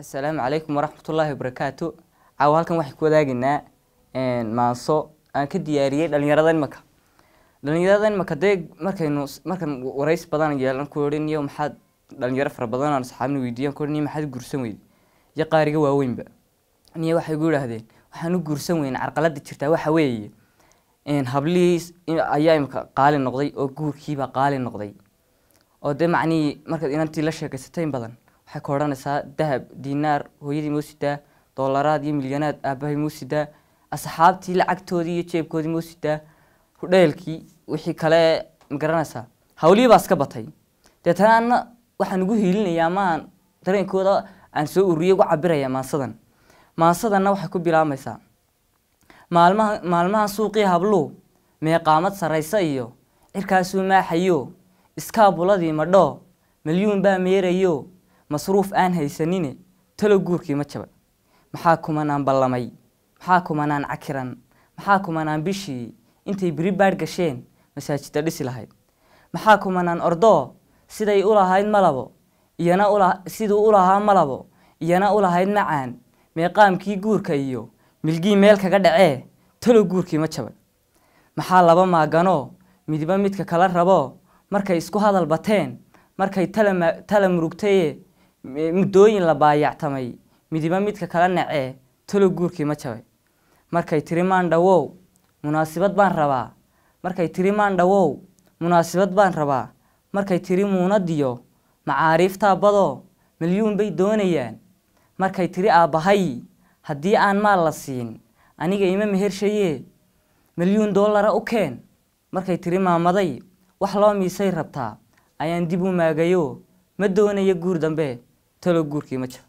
asalaamu calaykum waraxmat waraxmatullaahi wabarakaatu caawa halkan waxaan ku wadaagaynaa maanso aan ka diyaariyey dhalinyarada imaka dhalinyarada imaka dee markaynu markan waraysi badan yeelan ku odhan iyo maxaad dhalinyaro fara badan aan asxaabna weydiiyan ku odhan iyo maxaad guursan weyde iyo qaariga waaweynba niyo waxay ugu yidhaahdeen waxaan guursan weyne carqaladda jirtaa waxa weeye hablihii ayaa imika qaali noqday oo guurkiibaa qaali noqday oo dee macnihii markaad inantii la sheegaysatay badan waxay ka odhanaysaa dahab dinaar hooyadii moosidaa doolaraad iyo milyanaad aabahay moosidaa asxaabtii lacagtoodii iyo jeebkoodii moosidaa hudheelkii wixii kale magaranaysaa hawlihii baa iska batay deetana waxaan ugu hiilinayaa maan dareenkooda aan soo ururiyay ugu cabiraya maansadan maansadanna waxay ku bilaabmaysaa maalmaha maalmahan suuqii habluu meeqaamad sarraysa iyo cirkaasuu maaxayo iskaabuladii madho milyuun baa meerayo masruuf aan haysanine talo guurkii ma jaba maxaa kumanaan ballamay maxaa kumanaan cakiran maxaa kumanaan bishii intay beri baadh gasheen masaajida dhisi lahayd maxaa kumanaan ordoo siday u lahayd malabo iyana siduu u lahaa malabo iyana u lahayd macaan meeqaamkii guurka iyo milgii meel kaga dhacee talo guurkii ma jabay maxaa laba maaganoo midiba midka kala rabo markay isku hadal bateen markay tala murugtaye muddooyin la baayactamay midiba midka kala nacee talo guurkii ma jabay markay tiri maandhawow munaasibad baan rabaa markay tiri maandhawow munaasibad baan rabaa markay tiri muunadiyo macaariiftaa badoo milyuun bay doonayaan markay tiri aabbahay haddii aan maal la siin aniga ima mehershayee milyuun doolara u keen markay tiri maamaday wax loo miisay rabtaa ayaan dib u maagayo ma doonaya guur dambe talow guurkii ma jiro